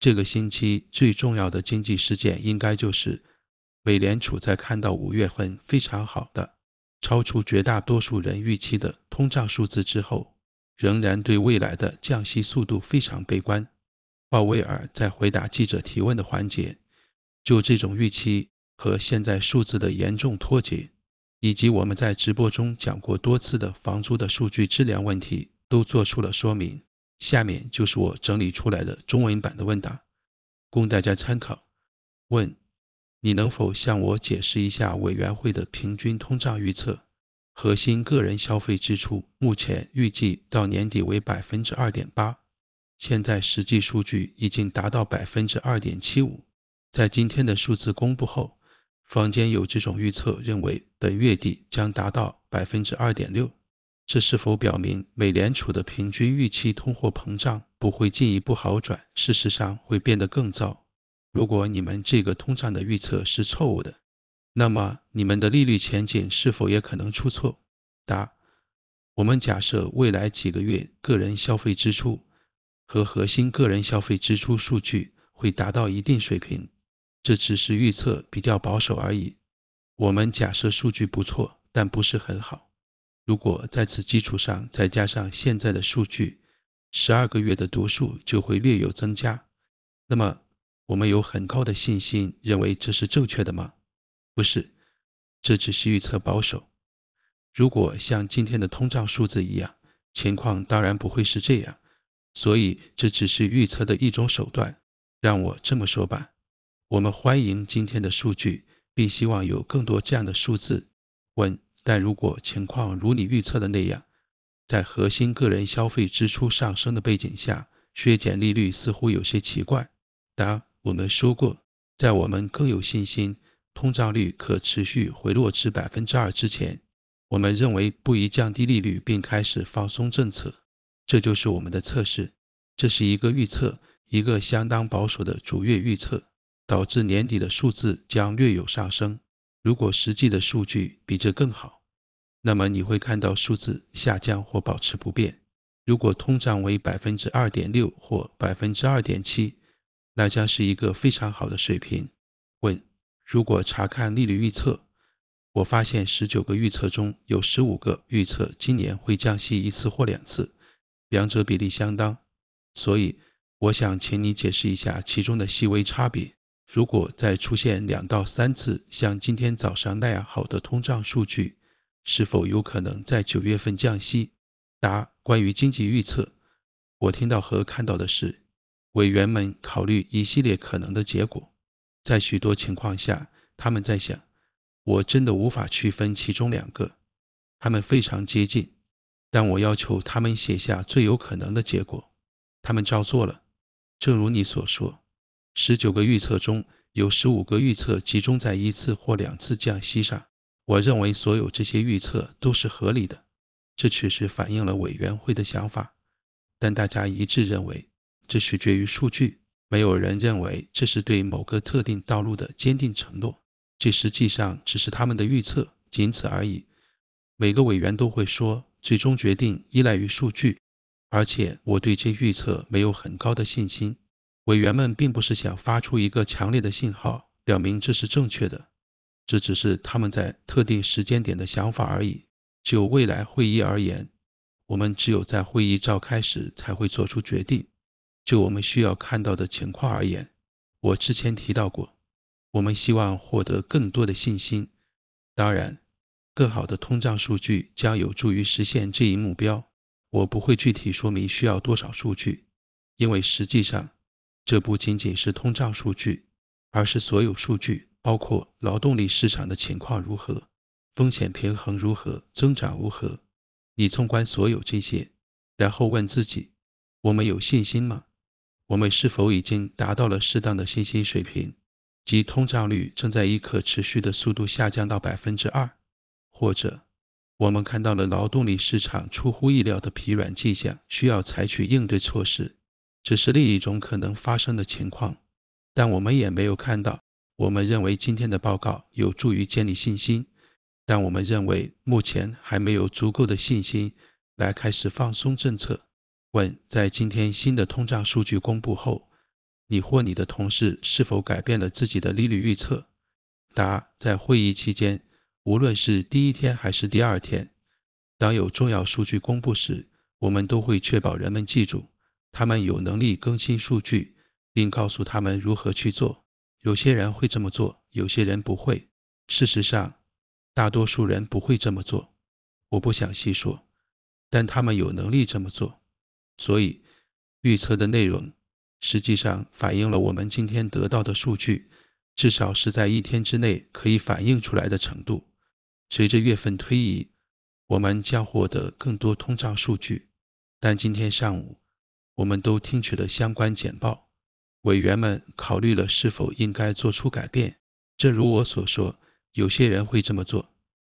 这个星期最重要的经济事件，应该就是美联储在看到五月份非常好的、超出绝大多数人预期的通胀数字之后，仍然对未来的降息速度非常悲观。鲍威尔在回答记者提问的环节，就这种预期和现在数字的严重脱节，以及我们在直播中讲过多次的房租的数据质量问题，都做出了说明。下面就是我整理出来的中文版的问答，供大家参考。问：你能否向我解释一下委员会的平均通胀预测？核心个人消费支出目前预计到年底为百分之二点八，现在实际数据已经达到百分之二点七五。在今天的数字公布后，坊间有这种预测认为，本月底将达到百分之二点六。这是否表明美联储的平均预期通货膨胀不会进一步好转，事实上会变得更糟？如果你们这个通胀的预测是错误的，那么你们的利率前景是否也可能出错？答：我们假设未来几个月个人消费支出和核心个人消费支出数据会达到一定水平，这只是预测比较保守而已。我们假设数据不错，但不是很好。如果在此基础上再加上现在的数据，十二个月的读数就会略有增加。那么，我们有很高的信心认为这是正确的吗？不是，这只是预测保守。如果像今天的通胀数字一样，情况当然不会是这样。所以，这只是预测的一种手段。让我这么说吧，我们欢迎今天的数据，并希望有更多这样的数字。问。但如果情况如你预测的那样，在核心个人消费支出上升的背景下，削减利率似乎有些奇怪。答：我们说过，在我们更有信心通胀率可持续回落至百分之二之前，我们认为不宜降低利率并开始放松政策。这就是我们的测试，这是一个预测，一个相当保守的逐月预测，导致年底的数字将略有上升。如果实际的数据比这更好，那么你会看到数字下降或保持不变。如果通胀为百分之二点六或百分之二点七，那将是一个非常好的水平。问：如果查看利率预测，我发现十九个预测中有十五个预测今年会降息一次或两次，两者比例相当。所以我想请你解释一下其中的细微差别。如果再出现两到三次像今天早上那样好的通胀数据，是否有可能在九月份降息？答：关于经济预测，我听到和看到的是，委员们考虑一系列可能的结果，在许多情况下，他们在想，我真的无法区分其中两个，他们非常接近。但我要求他们写下最有可能的结果，他们照做了。正如你所说，十九个预测中有十五个预测集中在一次或两次降息上。我认为所有这些预测都是合理的，这确实反映了委员会的想法，但大家一致认为这取决于数据，没有人认为这是对某个特定道路的坚定承诺。这实际上只是他们的预测，仅此而已。每个委员都会说，最终决定依赖于数据，而且我对这预测没有很高的信心。委员们并不是想发出一个强烈的信号，表明这是正确的。这只是他们在特定时间点的想法而已。就未来会议而言，我们只有在会议召开时才会做出决定。就我们需要看到的情况而言，我之前提到过，我们希望获得更多的信心。当然，更好的通胀数据将有助于实现这一目标。我不会具体说明需要多少数据，因为实际上这不仅仅是通胀数据，而是所有数据。包括劳动力市场的情况如何，风险平衡如何，增长如何？你纵观所有这些，然后问自己：我们有信心吗？我们是否已经达到了适当的信心水平？即通胀率正在以可持续的速度下降到百分之二，或者我们看到了劳动力市场出乎意料的疲软迹象，需要采取应对措施，这是另一种可能发生的情况。但我们也没有看到。我们认为今天的报告有助于建立信心，但我们认为目前还没有足够的信心来开始放松政策。问：在今天新的通胀数据公布后，你或你的同事是否改变了自己的利率预测？答：在会议期间，无论是第一天还是第二天，当有重要数据公布时，我们都会确保人们记住他们有能力更新数据，并告诉他们如何去做。有些人会这么做，有些人不会。事实上，大多数人不会这么做。我不想细说，但他们有能力这么做。所以，预测的内容实际上反映了我们今天得到的数据，至少是在一天之内可以反映出来的程度。随着月份推移，我们将获得更多通胀数据。但今天上午，我们都听取了相关简报。委员们考虑了是否应该做出改变。正如我所说，有些人会这么做，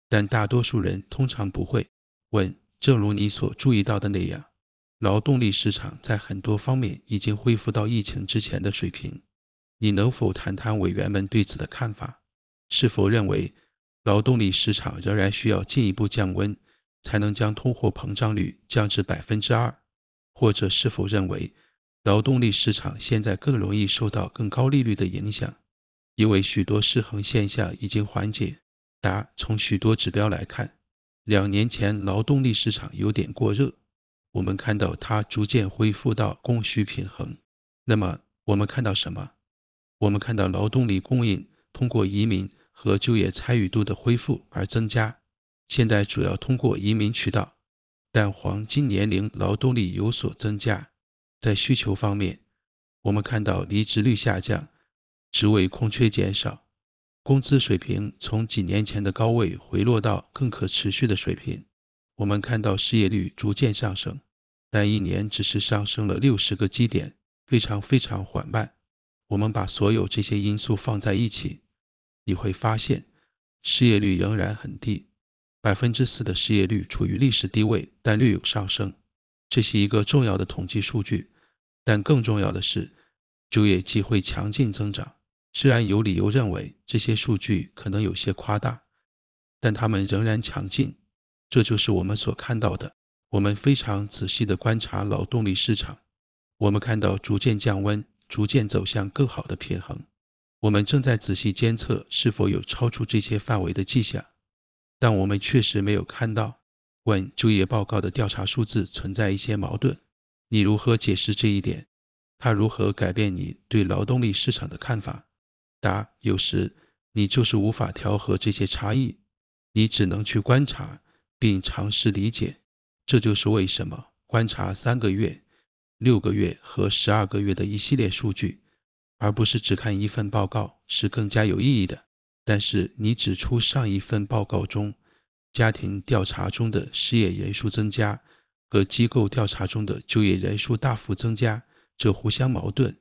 但大多数人通常不会。问：正如你所注意到的那样，劳动力市场在很多方面已经恢复到疫情之前的水平。你能否谈谈委员们对此的看法？是否认为劳动力市场仍然需要进一步降温，才能将通货膨胀率降至百分之二？或者是否认为？劳动力市场现在更容易受到更高利率的影响，因为许多失衡现象已经缓解。答：从许多指标来看，两年前劳动力市场有点过热，我们看到它逐渐恢复到供需平衡。那么我们看到什么？我们看到劳动力供应通过移民和就业参与度的恢复而增加。现在主要通过移民渠道，但黄金年龄劳动力有所增加。在需求方面，我们看到离职率下降，职位空缺减少，工资水平从几年前的高位回落到更可持续的水平。我们看到失业率逐渐上升，但一年只是上升了六十个基点，非常非常缓慢。我们把所有这些因素放在一起，你会发现失业率仍然很低，百分之四的失业率处于历史低位，但略有上升。这是一个重要的统计数据。但更重要的是，就业机会强劲增长。虽然有理由认为这些数据可能有些夸大，但他们仍然强劲。这就是我们所看到的。我们非常仔细地观察劳动力市场，我们看到逐渐降温，逐渐走向更好的平衡。我们正在仔细监测是否有超出这些范围的迹象，但我们确实没有看到。问就业报告的调查数字存在一些矛盾。你如何解释这一点？它如何改变你对劳动力市场的看法？答：有时你就是无法调和这些差异，你只能去观察并尝试理解。这就是为什么观察三个月、六个月和十二个月的一系列数据，而不是只看一份报告，是更加有意义的。但是你指出上一份报告中，家庭调查中的失业人数增加。和机构调查中的就业人数大幅增加，这互相矛盾，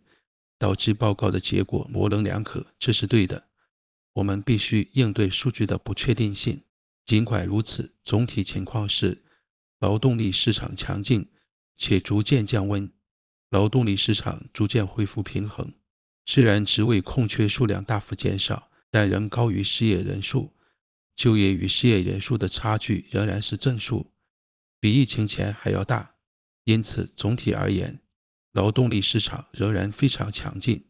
导致报告的结果模棱两可。这是对的，我们必须应对数据的不确定性。尽管如此，总体情况是劳动力市场强劲且逐渐降温，劳动力市场逐渐恢复平衡。虽然职位空缺数量大幅减少，但仍高于失业人数，就业与失业人数的差距仍然是正数。比疫情前还要大，因此总体而言，劳动力市场仍然非常强劲。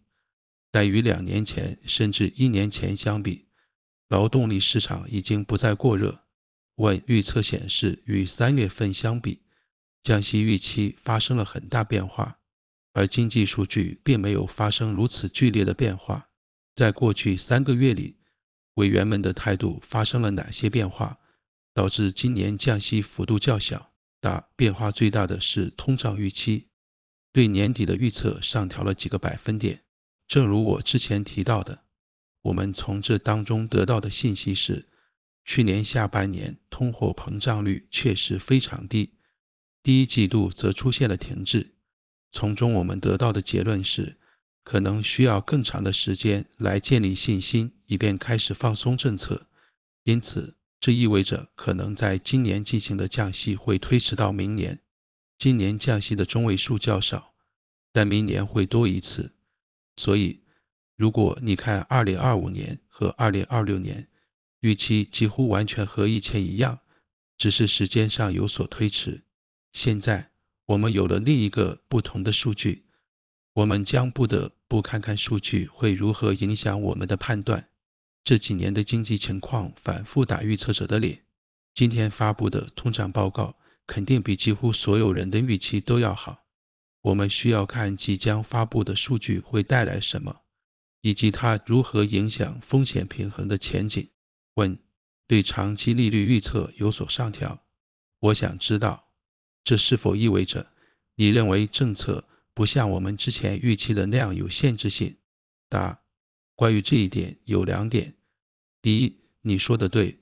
但与两年前甚至一年前相比，劳动力市场已经不再过热。问预测显示，与三月份相比，降息预期发生了很大变化，而经济数据并没有发生如此剧烈的变化。在过去三个月里，委员们的态度发生了哪些变化？导致今年降息幅度较小，但变化最大的是通胀预期，对年底的预测上调了几个百分点。正如我之前提到的，我们从这当中得到的信息是，去年下半年通货膨胀率确实非常低，第一季度则出现了停滞。从中我们得到的结论是，可能需要更长的时间来建立信心，以便开始放松政策。因此。这意味着，可能在今年进行的降息会推迟到明年。今年降息的中位数较少，但明年会多一次。所以，如果你看2025年和2026年，预期几乎完全和以前一样，只是时间上有所推迟。现在我们有了另一个不同的数据，我们将不得不看看数据会如何影响我们的判断。这几年的经济情况反复打预测者的脸，今天发布的通胀报告肯定比几乎所有人的预期都要好。我们需要看即将发布的数据会带来什么，以及它如何影响风险平衡的前景。问：对长期利率预测有所上调，我想知道这是否意味着你认为政策不像我们之前预期的那样有限制性？答。关于这一点，有两点。第一，你说的对，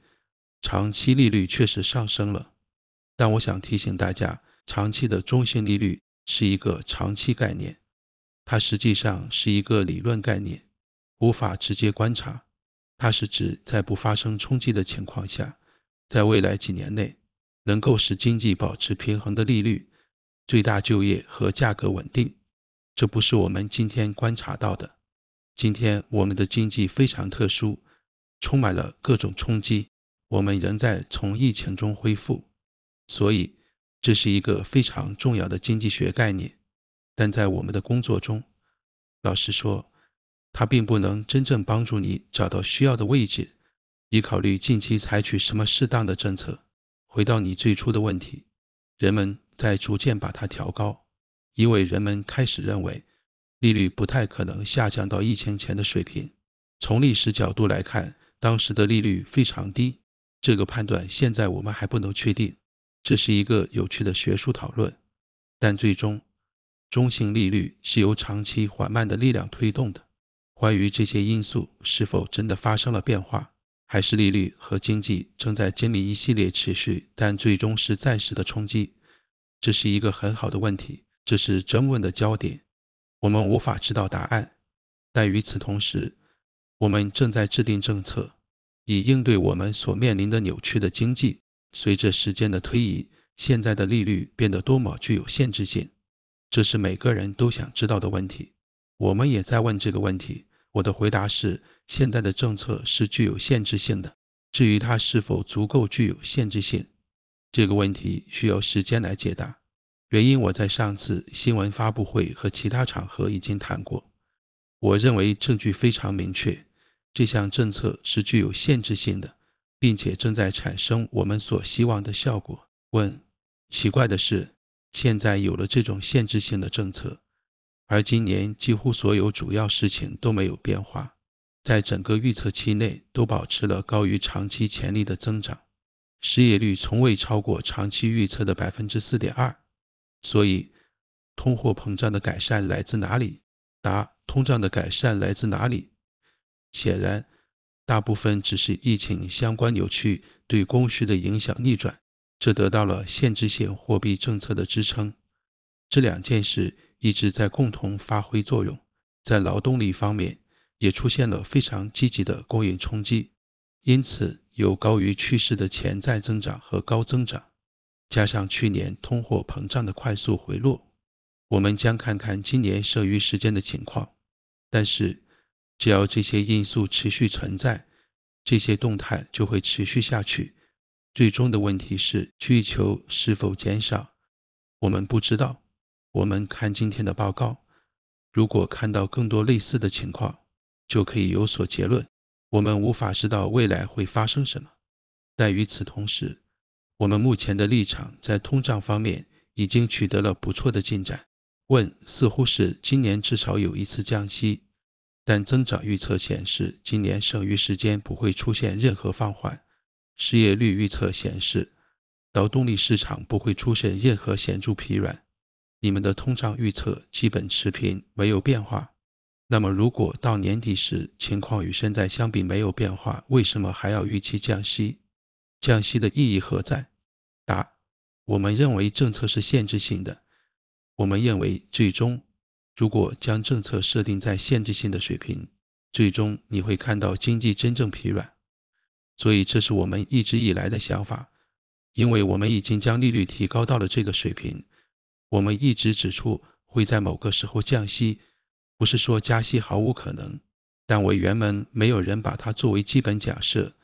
长期利率确实上升了。但我想提醒大家，长期的中性利率是一个长期概念，它实际上是一个理论概念，无法直接观察。它是指在不发生冲击的情况下，在未来几年内能够使经济保持平衡的利率，最大就业和价格稳定。这不是我们今天观察到的。今天我们的经济非常特殊，充满了各种冲击，我们仍在从疫情中恢复，所以这是一个非常重要的经济学概念。但在我们的工作中，老实说，它并不能真正帮助你找到需要的位置，以考虑近期采取什么适当的政策。回到你最初的问题，人们在逐渐把它调高，因为人们开始认为。利率不太可能下降到疫情前的水平。从历史角度来看，当时的利率非常低。这个判断现在我们还不能确定，这是一个有趣的学术讨论。但最终，中性利率是由长期缓慢的力量推动的。关于这些因素是否真的发生了变化，还是利率和经济正在经历一系列持续但最终是暂时的冲击，这是一个很好的问题，这是争论的焦点。我们无法知道答案，但与此同时，我们正在制定政策以应对我们所面临的扭曲的经济。随着时间的推移，现在的利率变得多么具有限制性，这是每个人都想知道的问题。我们也在问这个问题。我的回答是：现在的政策是具有限制性的。至于它是否足够具有限制性，这个问题需要时间来解答。原因我在上次新闻发布会和其他场合已经谈过。我认为证据非常明确，这项政策是具有限制性的，并且正在产生我们所希望的效果。问：奇怪的是，现在有了这种限制性的政策，而今年几乎所有主要事情都没有变化，在整个预测期内都保持了高于长期潜力的增长，失业率从未超过长期预测的百分之四点二。所以，通货膨胀的改善来自哪里？答：通胀的改善来自哪里？显然，大部分只是疫情相关扭曲对供需的影响逆转，这得到了限制性货币政策的支撑。这两件事一直在共同发挥作用。在劳动力方面，也出现了非常积极的供应冲击，因此有高于趋势的潜在增长和高增长。加上去年通货膨胀的快速回落，我们将看看今年剩余时间的情况。但是，只要这些因素持续存在，这些动态就会持续下去。最终的问题是需求是否减少，我们不知道。我们看今天的报告，如果看到更多类似的情况，就可以有所结论。我们无法知道未来会发生什么，但与此同时。我们目前的立场在通胀方面已经取得了不错的进展。问似乎是今年至少有一次降息，但增长预测显示今年剩余时间不会出现任何放缓。失业率预测显示劳动力市场不会出现任何显著疲软。你们的通胀预测基本持平，没有变化。那么，如果到年底时情况与现在相比没有变化，为什么还要预期降息？降息的意义何在？答：我们认为政策是限制性的。我们认为，最终如果将政策设定在限制性的水平，最终你会看到经济真正疲软。所以，这是我们一直以来的想法。因为我们已经将利率提高到了这个水平，我们一直指出会在某个时候降息。不是说加息毫无可能，但委员们没有人把它作为基本假设。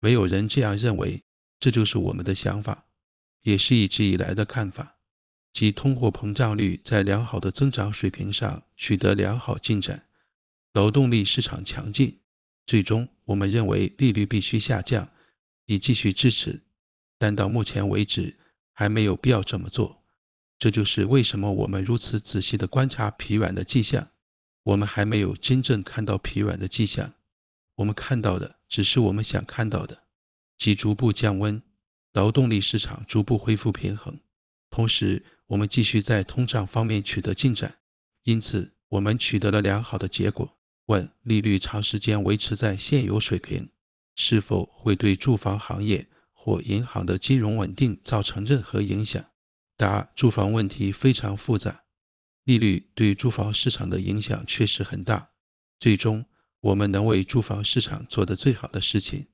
没有人这样认为，这就是我们的想法，也是一直以来的看法。即通货膨胀率在良好的增长水平上取得良好进展，劳动力市场强劲。最终，我们认为利率必须下降，以继续支持。但到目前为止，还没有必要这么做。这就是为什么我们如此仔细地观察疲软的迹象。我们还没有真正看到疲软的迹象。我们看到的只是我们想看到的，即逐步降温，劳动力市场逐步恢复平衡，同时我们继续在通胀方面取得进展，因此我们取得了良好的结果。问：利率长时间维持在现有水平，是否会对住房行业或银行的金融稳定造成任何影响？答：住房问题非常复杂，利率对住房市场的影响确实很大，最终。我们能为住房市场做的最好的事情，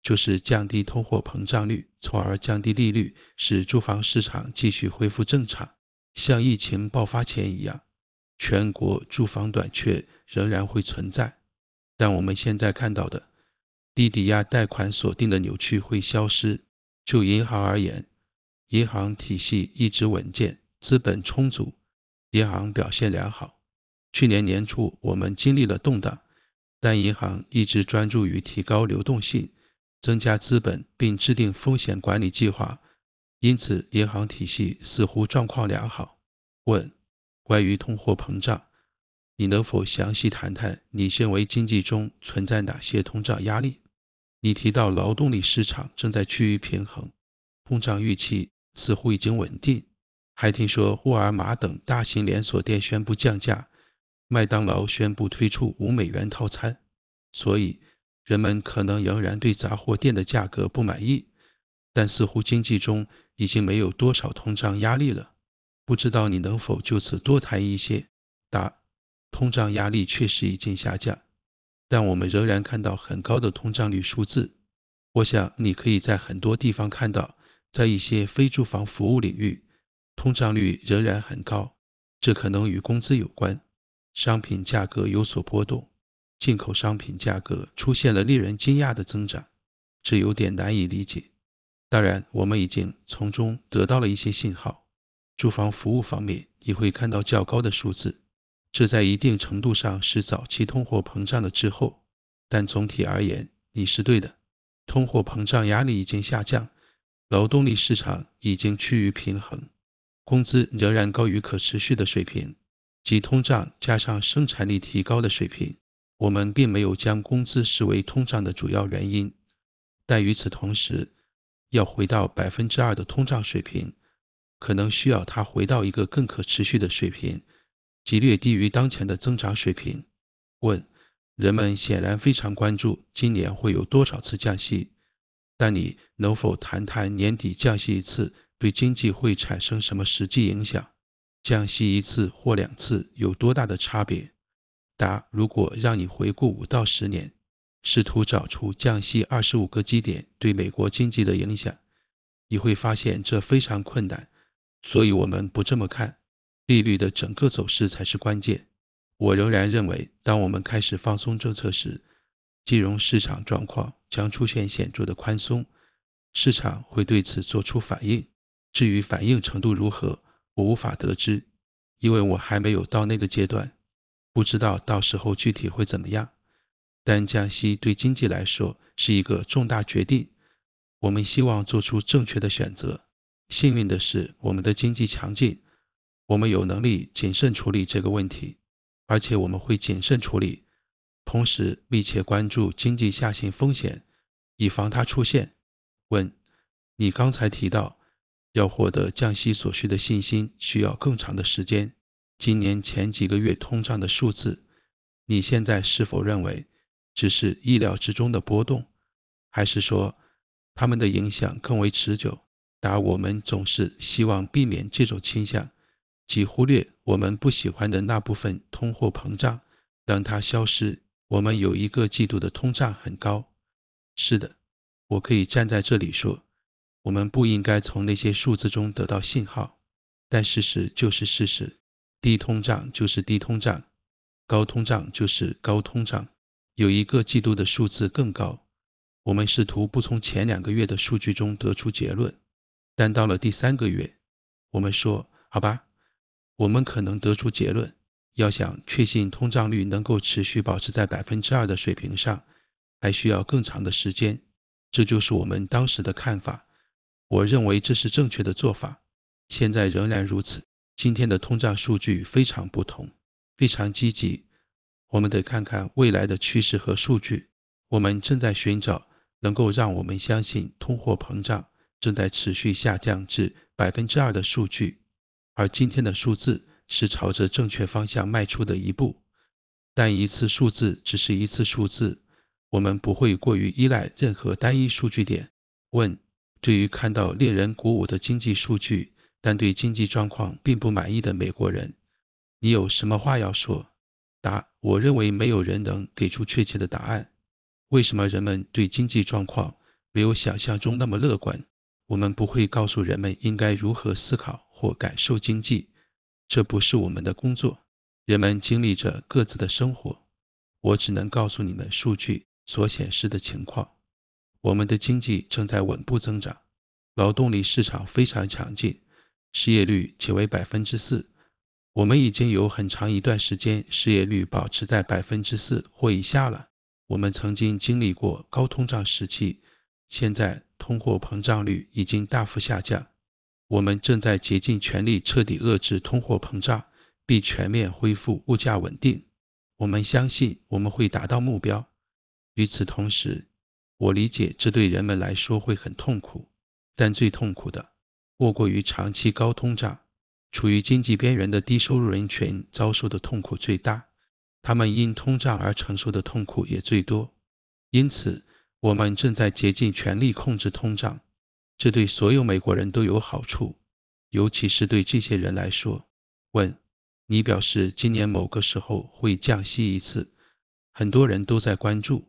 就是降低通货膨胀率，从而降低利率，使住房市场继续恢复正常，像疫情爆发前一样。全国住房短缺仍然会存在，但我们现在看到的低抵押贷款锁定的扭曲会消失。就银行而言，银行体系一直稳健，资本充足，银行表现良好。去年年初，我们经历了动荡。但银行一直专注于提高流动性、增加资本，并制定风险管理计划，因此银行体系似乎状况良好。问：关于通货膨胀，你能否详细谈谈？你认为经济中存在哪些通胀压力？你提到劳动力市场正在趋于平衡，通胀预期似乎已经稳定。还听说沃尔玛等大型连锁店宣布降价。麦当劳宣布推出五美元套餐，所以人们可能仍然对杂货店的价格不满意。但似乎经济中已经没有多少通胀压力了。不知道你能否就此多谈一些？答：通胀压力确实已经下降，但我们仍然看到很高的通胀率数字。我想你可以在很多地方看到，在一些非住房服务领域，通胀率仍然很高。这可能与工资有关。商品价格有所波动，进口商品价格出现了令人惊讶的增长，这有点难以理解。当然，我们已经从中得到了一些信号。住房服务方面也会看到较高的数字，这在一定程度上是早期通货膨胀的滞后。但总体而言，你是对的，通货膨胀压力已经下降，劳动力市场已经趋于平衡，工资仍然高于可持续的水平。及通胀加上生产力提高的水平，我们并没有将工资视为通胀的主要原因。但与此同时，要回到百分之二的通胀水平，可能需要它回到一个更可持续的水平，即略低于当前的增长水平。问：人们显然非常关注今年会有多少次降息，但你能否谈谈年底降息一次对经济会产生什么实际影响？降息一次或两次有多大的差别？答：如果让你回顾五到十年，试图找出降息二十五个基点对美国经济的影响，你会发现这非常困难。所以，我们不这么看，利率的整个走势才是关键。我仍然认为，当我们开始放松政策时，金融市场状况将出现显著的宽松，市场会对此作出反应。至于反应程度如何？我无法得知，因为我还没有到那个阶段，不知道到时候具体会怎么样。但降息对经济来说是一个重大决定，我们希望做出正确的选择。幸运的是，我们的经济强劲，我们有能力谨慎处理这个问题，而且我们会谨慎处理，同时密切关注经济下行风险，以防它出现。问：你刚才提到。要获得降息所需的信心，需要更长的时间。今年前几个月通胀的数字，你现在是否认为只是意料之中的波动，还是说他们的影响更为持久？答：我们总是希望避免这种倾向，即忽略我们不喜欢的那部分通货膨胀，让它消失。我们有一个季度的通胀很高。是的，我可以站在这里说。我们不应该从那些数字中得到信号，但事实就是事实。低通胀就是低通胀，高通胀就是高通胀。有一个季度的数字更高，我们试图不从前两个月的数据中得出结论，但到了第三个月，我们说好吧，我们可能得出结论：要想确信通胀率能够持续保持在百分之二的水平上，还需要更长的时间。这就是我们当时的看法。我认为这是正确的做法，现在仍然如此。今天的通胀数据非常不同，非常积极。我们得看看未来的趋势和数据。我们正在寻找能够让我们相信通货膨胀正在持续下降至百分之二的数据。而今天的数字是朝着正确方向迈出的一步，但一次数字只是一次数字。我们不会过于依赖任何单一数据点。问。对于看到令人鼓舞的经济数据，但对经济状况并不满意的美国人，你有什么话要说？答：我认为没有人能给出确切的答案。为什么人们对经济状况没有想象中那么乐观？我们不会告诉人们应该如何思考或感受经济，这不是我们的工作。人们经历着各自的生活，我只能告诉你们数据所显示的情况。我们的经济正在稳步增长，劳动力市场非常强劲，失业率仅为百分之四。我们已经有很长一段时间失业率保持在百分之四或以下了。我们曾经经历过高通胀时期，现在通货膨胀率已经大幅下降。我们正在竭尽全力彻底遏制通货膨胀，并全面恢复物价稳定。我们相信我们会达到目标。与此同时，我理解这对人们来说会很痛苦，但最痛苦的莫过于长期高通胀。处于经济边缘的低收入人群遭受的痛苦最大，他们因通胀而承受的痛苦也最多。因此，我们正在竭尽全力控制通胀，这对所有美国人都有好处，尤其是对这些人来说。问：你表示今年某个时候会降息一次，很多人都在关注。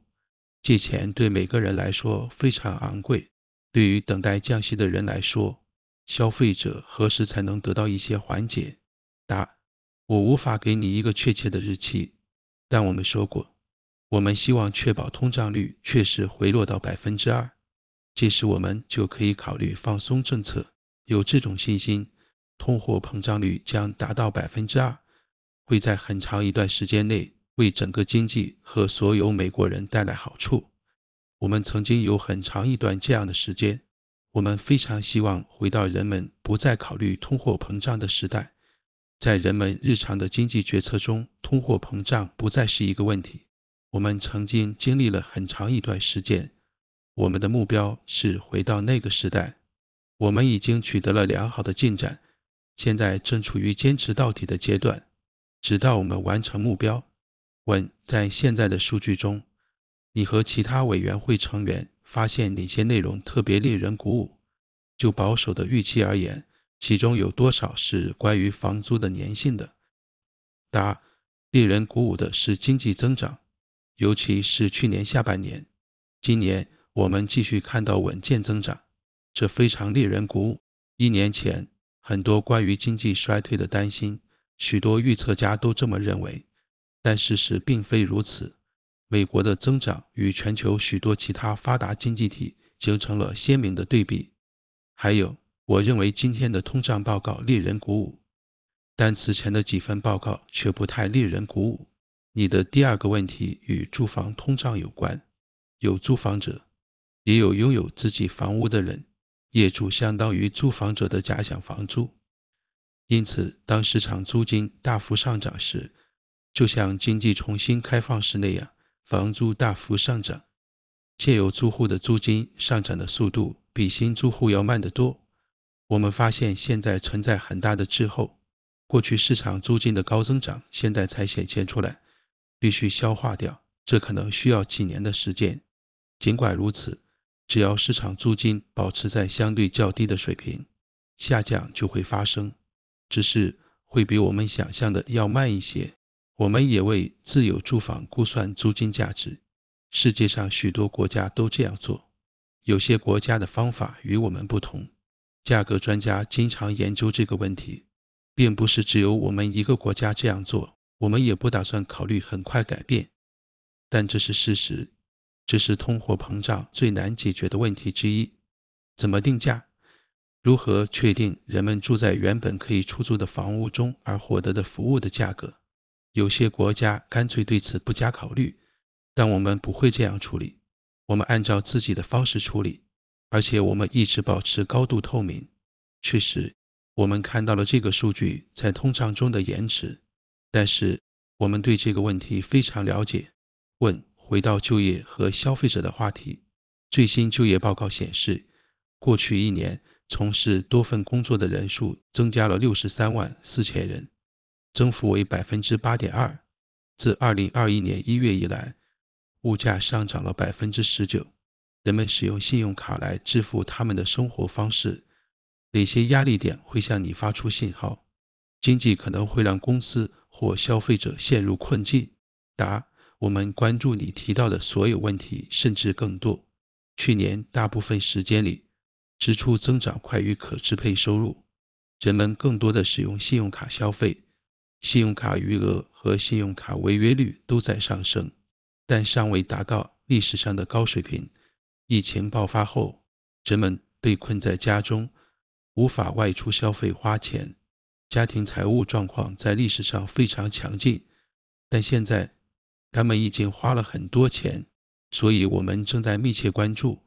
借钱对每个人来说非常昂贵。对于等待降息的人来说，消费者何时才能得到一些缓解？答：我无法给你一个确切的日期，但我们说过，我们希望确保通胀率确实回落到百分之二，届时我们就可以考虑放松政策。有这种信心，通货膨胀率将达到百分之二，会在很长一段时间内。为整个经济和所有美国人带来好处。我们曾经有很长一段这样的时间，我们非常希望回到人们不再考虑通货膨胀的时代，在人们日常的经济决策中，通货膨胀不再是一个问题。我们曾经经历了很长一段时间，我们的目标是回到那个时代。我们已经取得了良好的进展，现在正处于坚持到底的阶段，直到我们完成目标。问：在现在的数据中，你和其他委员会成员发现哪些内容特别令人鼓舞？就保守的预期而言，其中有多少是关于房租的粘性的？答：令人鼓舞的是经济增长，尤其是去年下半年。今年我们继续看到稳健增长，这非常令人鼓舞。一年前，很多关于经济衰退的担心，许多预测家都这么认为。但事实并非如此，美国的增长与全球许多其他发达经济体形成了鲜明的对比。还有，我认为今天的通胀报告令人鼓舞，但此前的几份报告却不太令人鼓舞。你的第二个问题与住房通胀有关，有租房者，也有拥有自己房屋的人。业主相当于租房者的假想房租，因此，当市场租金大幅上涨时，就像经济重新开放时那样，房租大幅上涨，现有租户的租金上涨的速度比新租户要慢得多。我们发现现在存在很大的滞后，过去市场租金的高增长现在才显现出来，必须消化掉，这可能需要几年的时间。尽管如此，只要市场租金保持在相对较低的水平，下降就会发生，只是会比我们想象的要慢一些。我们也为自有住房估算租金价值。世界上许多国家都这样做，有些国家的方法与我们不同。价格专家经常研究这个问题，并不是只有我们一个国家这样做。我们也不打算考虑很快改变，但这是事实。这是通货膨胀最难解决的问题之一：怎么定价？如何确定人们住在原本可以出租的房屋中而获得的服务的价格？有些国家干脆对此不加考虑，但我们不会这样处理。我们按照自己的方式处理，而且我们一直保持高度透明。确实，我们看到了这个数据在通胀中的延迟，但是我们对这个问题非常了解。问：回到就业和消费者的话题，最新就业报告显示，过去一年从事多份工作的人数增加了六十三万四千人。增幅为百分之八点二。自二零二一年一月以来，物价上涨了百分之十九。人们使用信用卡来支付他们的生活方式。哪些压力点会向你发出信号？经济可能会让公司或消费者陷入困境。答：我们关注你提到的所有问题，甚至更多。去年大部分时间里，支出增长快于可支配收入，人们更多的使用信用卡消费。信用卡余额和信用卡违约率都在上升，但尚未达到历史上的高水平。疫情爆发后，人们被困在家中无法外出消费花钱，家庭财务状况在历史上非常强劲。但现在他们已经花了很多钱，所以我们正在密切关注。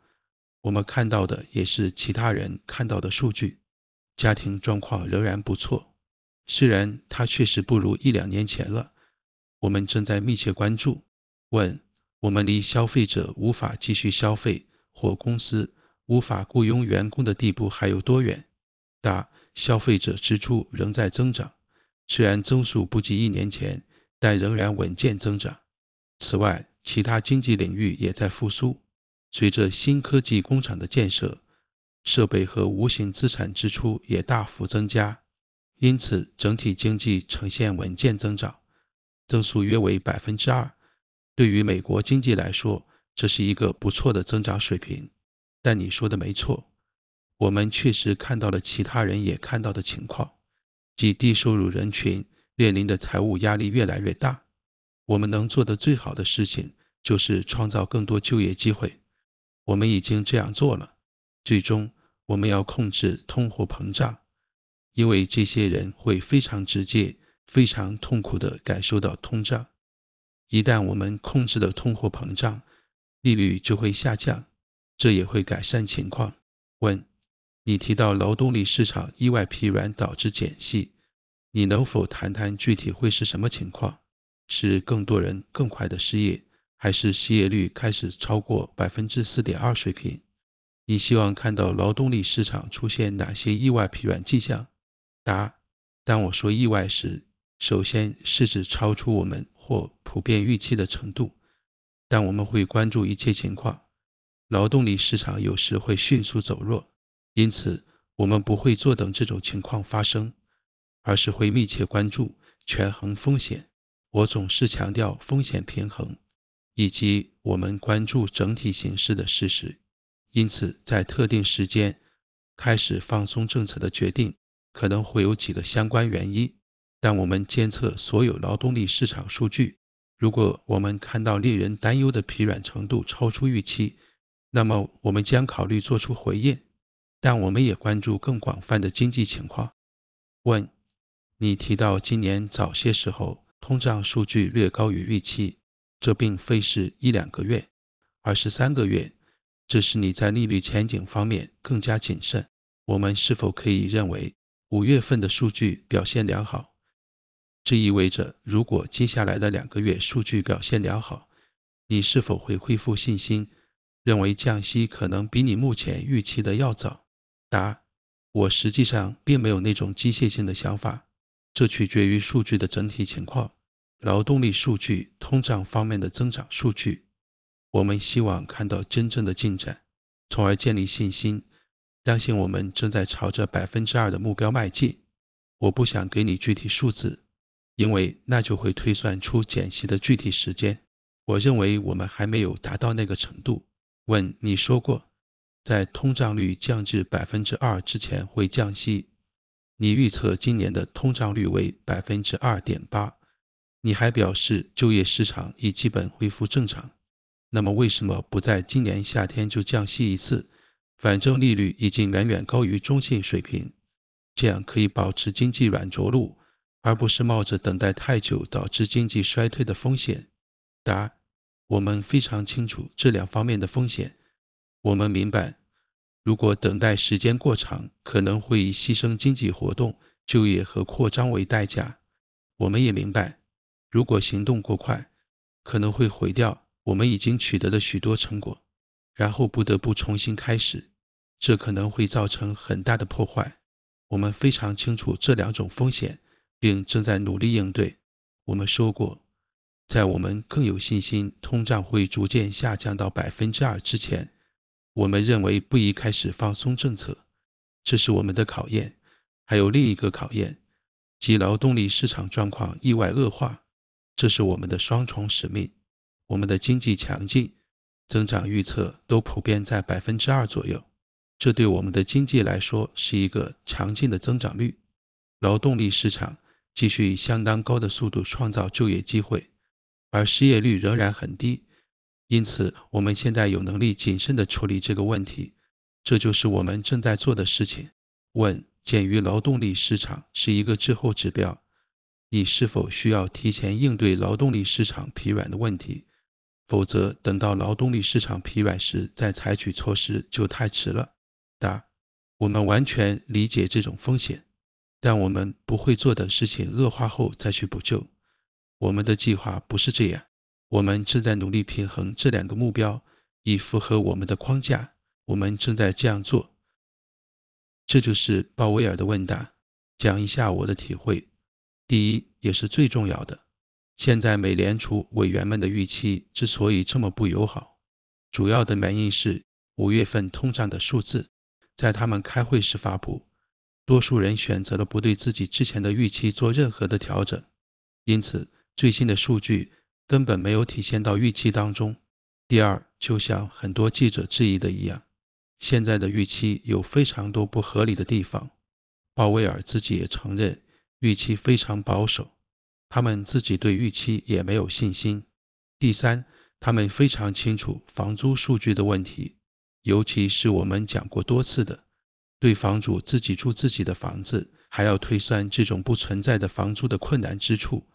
我们看到的也是其他人看到的数据，家庭状况仍然不错。虽然它确实不如一两年前了，我们正在密切关注。问：我们离消费者无法继续消费或公司无法雇佣员工的地步还有多远？答：消费者支出仍在增长，虽然增速不及一年前，但仍然稳健增长。此外，其他经济领域也在复苏。随着新科技工厂的建设，设备和无形资产支出也大幅增加。因此，整体经济呈现稳健增长，增速约为百分之二。对于美国经济来说，这是一个不错的增长水平。但你说的没错，我们确实看到了其他人也看到的情况，即低收入人群面临的财务压力越来越大。我们能做的最好的事情就是创造更多就业机会。我们已经这样做了。最终，我们要控制通货膨胀。因为这些人会非常直接、非常痛苦地感受到通胀。一旦我们控制了通货膨胀，利率就会下降，这也会改善情况。问：你提到劳动力市场意外疲软导致减息，你能否谈谈具体会是什么情况？是更多人更快的失业，还是失业率开始超过百分之四点二水平？你希望看到劳动力市场出现哪些意外疲软迹象？答，当我说意外时，首先是指超出我们或普遍预期的程度。但我们会关注一切情况。劳动力市场有时会迅速走弱，因此我们不会坐等这种情况发生，而是会密切关注、权衡风险。我总是强调风险平衡，以及我们关注整体形势的事实。因此，在特定时间开始放松政策的决定。可能会有几个相关原因，但我们监测所有劳动力市场数据。如果我们看到令人担忧的疲软程度超出预期，那么我们将考虑做出回应。但我们也关注更广泛的经济情况。问：你提到今年早些时候通胀数据略高于预期，这并非是一两个月，而是三个月。这是你在利率前景方面更加谨慎。我们是否可以认为？五月份的数据表现良好，这意味着如果接下来的两个月数据表现良好，你是否会恢复信心，认为降息可能比你目前预期的要早？答：我实际上并没有那种机械性的想法，这取决于数据的整体情况、劳动力数据、通胀方面的增长数据。我们希望看到真正的进展，从而建立信心。相信我们正在朝着百分之二的目标迈进。我不想给你具体数字，因为那就会推算出减息的具体时间。我认为我们还没有达到那个程度。问：你说过，在通胀率降至百分之二之前会降息。你预测今年的通胀率为百分之二点八。你还表示就业市场已基本恢复正常。那么为什么不在今年夏天就降息一次？反正利率已经远远高于中性水平，这样可以保持经济软着陆，而不是冒着等待太久导致经济衰退的风险。答：我们非常清楚这两方面的风险。我们明白，如果等待时间过长，可能会以牺牲经济活动、就业和扩张为代价。我们也明白，如果行动过快，可能会毁掉我们已经取得的许多成果，然后不得不重新开始。这可能会造成很大的破坏。我们非常清楚这两种风险，并正在努力应对。我们说过，在我们更有信心通胀会逐渐下降到百分之二之前，我们认为不宜开始放松政策。这是我们的考验，还有另一个考验，即劳动力市场状况意外恶化。这是我们的双重使命。我们的经济强劲，增长预测都普遍在百分之二左右。这对我们的经济来说是一个强劲的增长率，劳动力市场继续以相当高的速度创造就业机会，而失业率仍然很低，因此我们现在有能力谨慎地处理这个问题，这就是我们正在做的事情。问：鉴于劳动力市场是一个滞后指标，你是否需要提前应对劳动力市场疲软的问题？否则，等到劳动力市场疲软时再采取措施就太迟了。答：我们完全理解这种风险，但我们不会做的事情恶化后再去补救。我们的计划不是这样，我们正在努力平衡这两个目标，以符合我们的框架。我们正在这样做。这就是鲍威尔的问答。讲一下我的体会：第一，也是最重要的，现在美联储委员们的预期之所以这么不友好，主要的原因是五月份通胀的数字。在他们开会时发布，多数人选择了不对自己之前的预期做任何的调整，因此最新的数据根本没有体现到预期当中。第二，就像很多记者质疑的一样，现在的预期有非常多不合理的地方。鲍威尔自己也承认，预期非常保守，他们自己对预期也没有信心。第三，他们非常清楚房租数据的问题。尤其是我们讲过多次的，对房主自己住自己的房子，还要推算这种不存在的房租的困难之处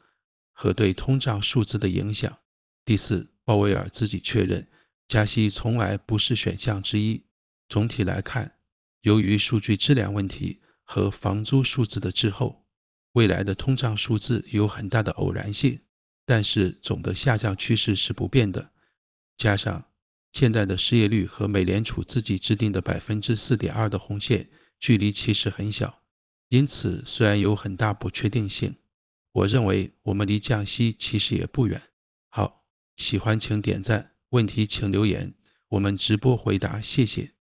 和对通胀数字的影响。第四，鲍威尔自己确认，加息从来不是选项之一。总体来看，由于数据质量问题和房租数字的滞后，未来的通胀数字有很大的偶然性，但是总的下降趋势是不变的。加上。现在的失业率和美联储自己制定的百分之四点二的红线距离其实很小，因此虽然有很大不确定性，我认为我们离降息其实也不远。好，喜欢请点赞，问题请留言，我们直播回答，谢谢。